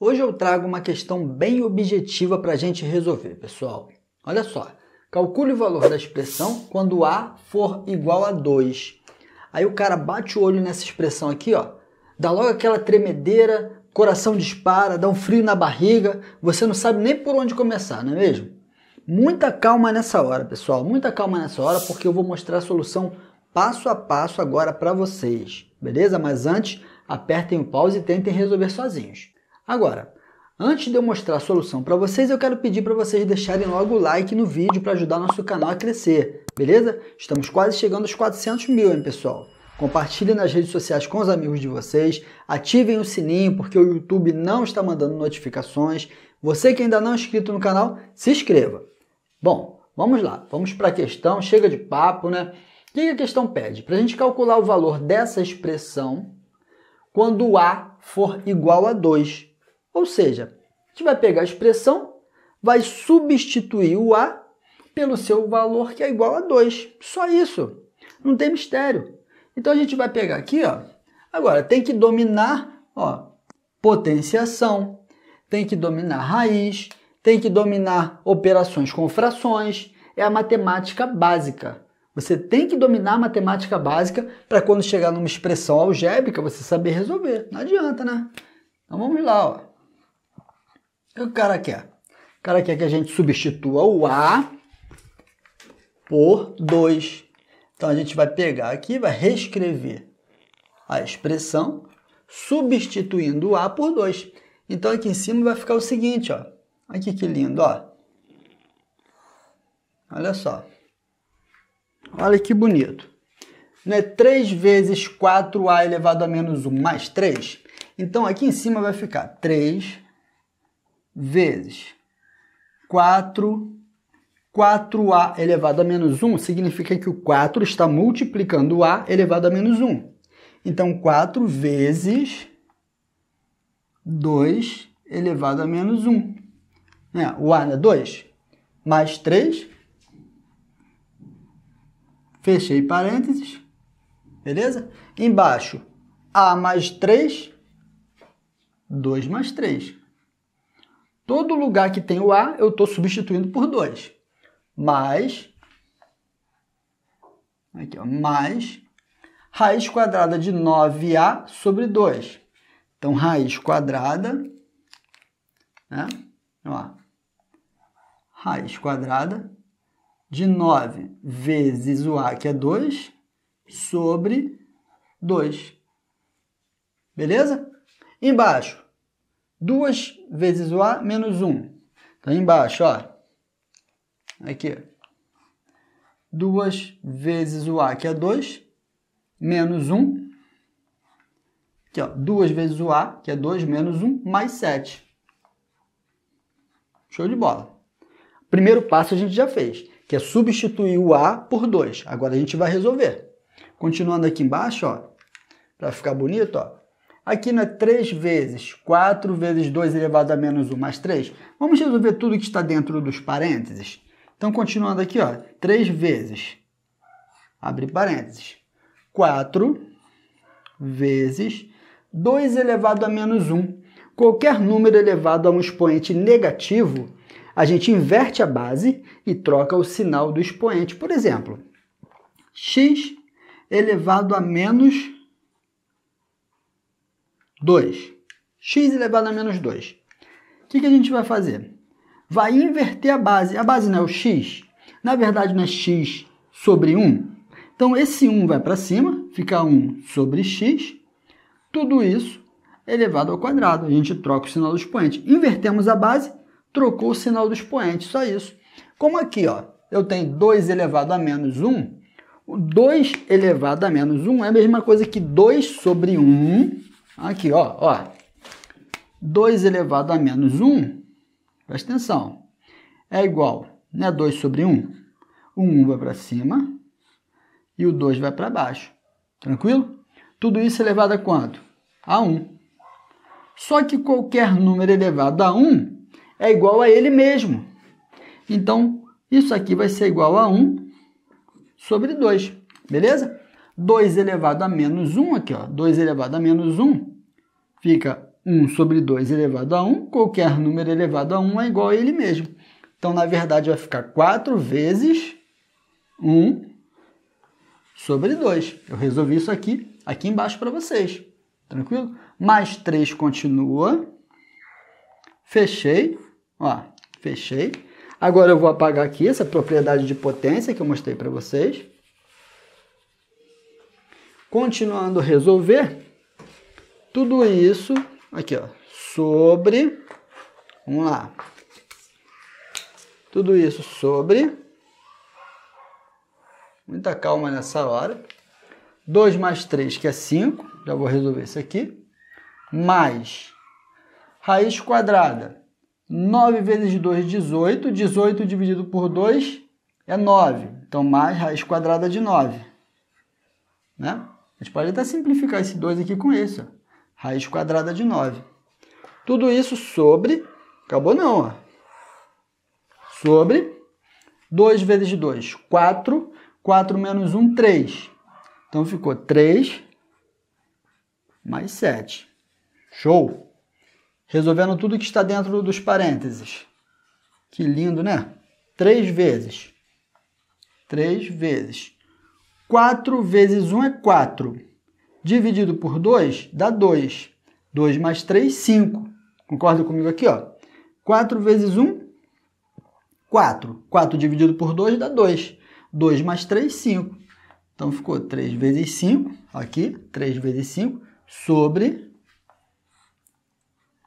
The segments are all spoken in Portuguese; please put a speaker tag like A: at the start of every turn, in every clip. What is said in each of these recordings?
A: Hoje eu trago uma questão bem objetiva para a gente resolver, pessoal. Olha só, calcule o valor da expressão quando A for igual a 2. Aí o cara bate o olho nessa expressão aqui, ó, dá logo aquela tremedeira, coração dispara, dá um frio na barriga, você não sabe nem por onde começar, não é mesmo? Muita calma nessa hora, pessoal, muita calma nessa hora, porque eu vou mostrar a solução passo a passo agora para vocês, beleza? Mas antes, apertem o pause e tentem resolver sozinhos. Agora, antes de eu mostrar a solução para vocês, eu quero pedir para vocês deixarem logo o like no vídeo para ajudar nosso canal a crescer, beleza? Estamos quase chegando aos 400 mil, hein, pessoal? Compartilhem nas redes sociais com os amigos de vocês, ativem o sininho porque o YouTube não está mandando notificações. Você que ainda não é inscrito no canal, se inscreva. Bom, vamos lá, vamos para a questão, chega de papo, né? O que a questão pede? Para a gente calcular o valor dessa expressão quando A for igual a 2. Ou seja, a gente vai pegar a expressão, vai substituir o A pelo seu valor que é igual a 2. Só isso. Não tem mistério. Então a gente vai pegar aqui, ó. Agora tem que dominar, ó, potenciação, tem que dominar raiz, tem que dominar operações com frações. É a matemática básica. Você tem que dominar a matemática básica para quando chegar numa expressão algébrica você saber resolver. Não adianta, né? Então vamos lá, ó que o cara quer? O cara quer que a gente substitua o A por 2. Então a gente vai pegar aqui, vai reescrever a expressão substituindo o A por 2. Então aqui em cima vai ficar o seguinte, ó. Aqui que lindo, ó. Olha só. Olha que bonito. Não é 3 vezes 4a elevado a menos 1 mais 3? Então aqui em cima vai ficar 3 vezes 4. 4a elevado a menos 1 significa que o 4 está multiplicando a elevado a menos 1. Então, 4 vezes 2 elevado a menos 1. Então, é, né? o a é 2 mais 3. Fechei parênteses. Beleza? Embaixo, a mais 3, 2 mais 3. Todo lugar que tem o A, eu estou substituindo por 2. Mais, aqui, ó, mais raiz quadrada de 9A sobre 2. Então, raiz quadrada, né? Ó, raiz quadrada de 9 vezes o A, que é 2, sobre 2. Beleza? Embaixo, duas vezes o A menos 1. Então, tá embaixo, ó. Aqui. 2 vezes o A, que é 2, menos 1. Aqui, ó. 2 vezes o A, que é 2, menos 1, mais 7. Show de bola. Primeiro passo a gente já fez, que é substituir o A por 2. Agora a gente vai resolver. Continuando aqui embaixo, ó, para ficar bonito, ó. Aqui não é 3 vezes 4 vezes 2 elevado a menos 1 mais 3. Vamos resolver tudo que está dentro dos parênteses. Então, continuando aqui, ó, 3 vezes, abre parênteses, 4 vezes 2 elevado a menos 1. Qualquer número elevado a um expoente negativo, a gente inverte a base e troca o sinal do expoente. Por exemplo, x elevado a menos 2. x elevado a menos 2. O que, que a gente vai fazer? Vai inverter a base. A base não é o x. Na verdade, não é x sobre 1. Então, esse 1 vai para cima, fica 1 sobre x. Tudo isso elevado ao quadrado. A gente troca o sinal do expoente. Invertemos a base, trocou o sinal do expoente. Só isso. Como aqui, ó, eu tenho 2 elevado a menos 1, 2 elevado a menos 1 é a mesma coisa que 2 sobre 1 Aqui, ó, ó. 2 elevado a menos 1, presta atenção, é igual, né? 2 sobre 1. O 1 vai para cima e o 2 vai para baixo. Tranquilo? Tudo isso elevado a quanto? A 1. Só que qualquer número elevado a 1 é igual a ele mesmo. Então, isso aqui vai ser igual a 1 sobre 2. Beleza? 2 elevado a menos 1 aqui, ó, 2 elevado a menos 1 fica 1 sobre 2 elevado a 1, qualquer número elevado a 1 é igual a ele mesmo. Então, na verdade, vai ficar 4 vezes 1 sobre 2. Eu resolvi isso aqui, aqui embaixo para vocês. Tranquilo? Mais 3 continua. Fechei. Ó, fechei. Agora eu vou apagar aqui essa propriedade de potência que eu mostrei para vocês. Continuando a resolver, tudo isso aqui, ó, sobre, vamos lá, tudo isso sobre, muita calma nessa hora, 2 mais 3, que é 5, já vou resolver isso aqui, mais raiz quadrada, 9 vezes 2, 18, 18 dividido por 2 é 9, então mais raiz quadrada de 9, né? A gente pode até simplificar esse 2 aqui com esse. Ó. Raiz quadrada de 9. Tudo isso sobre... Acabou não, ó. Sobre 2 vezes 2, 4. 4 menos 1, 3. Então ficou 3 mais 7. Show! Resolvendo tudo que está dentro dos parênteses. Que lindo, né? 3 vezes. 3 vezes. 4 vezes 1 é 4. Dividido por 2 dá 2. 2 mais 3, 5. Concorda comigo aqui, ó? 4 vezes 1, 4. 4 dividido por 2 dá 2. 2 mais 3, 5. Então ficou 3 vezes 5, aqui, 3 vezes 5, sobre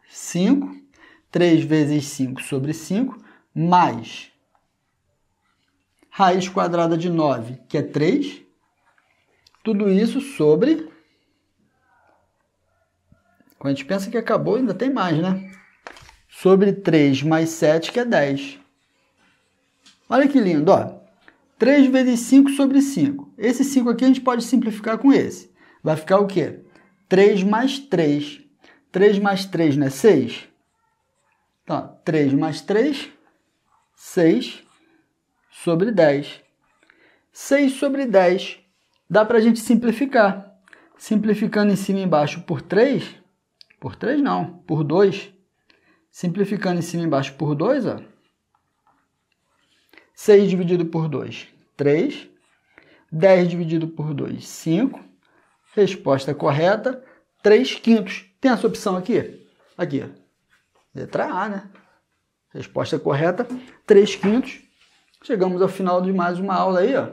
A: 5. 3 vezes 5 sobre 5, mais raiz quadrada de 9, que é 3, tudo isso sobre. Quando a gente pensa que acabou, ainda tem mais, né? Sobre 3 mais 7, que é 10. Olha que lindo, ó. 3 vezes 5 sobre 5. Esse 5 aqui a gente pode simplificar com esse. Vai ficar o quê? 3 mais 3. 3 mais 3 não é 6? Então, 3 mais 3, 6 sobre 10. 6 sobre 10 dá para a gente simplificar. Simplificando em cima e embaixo por 3, por 3 não, por 2. Simplificando em cima e embaixo por 2, ó. 6 dividido por 2, 3. 10 dividido por 2, 5. Resposta correta, 3 quintos. Tem essa opção aqui? Aqui, letra A, né? Resposta correta, 3 quintos. Chegamos ao final de mais uma aula aí, ó.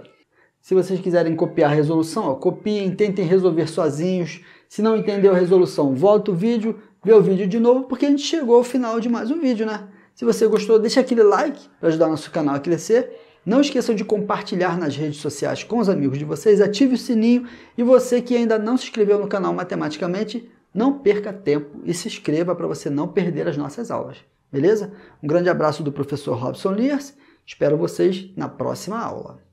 A: Se vocês quiserem copiar a resolução, ó, copiem, tentem resolver sozinhos. Se não entendeu a resolução, volta o vídeo, vê o vídeo de novo, porque a gente chegou ao final de mais um vídeo, né? Se você gostou, deixa aquele like para ajudar nosso canal a crescer. Não esqueçam de compartilhar nas redes sociais com os amigos de vocês, ative o sininho e você que ainda não se inscreveu no canal Matematicamente, não perca tempo e se inscreva para você não perder as nossas aulas. Beleza? Um grande abraço do professor Robson Lears. Espero vocês na próxima aula.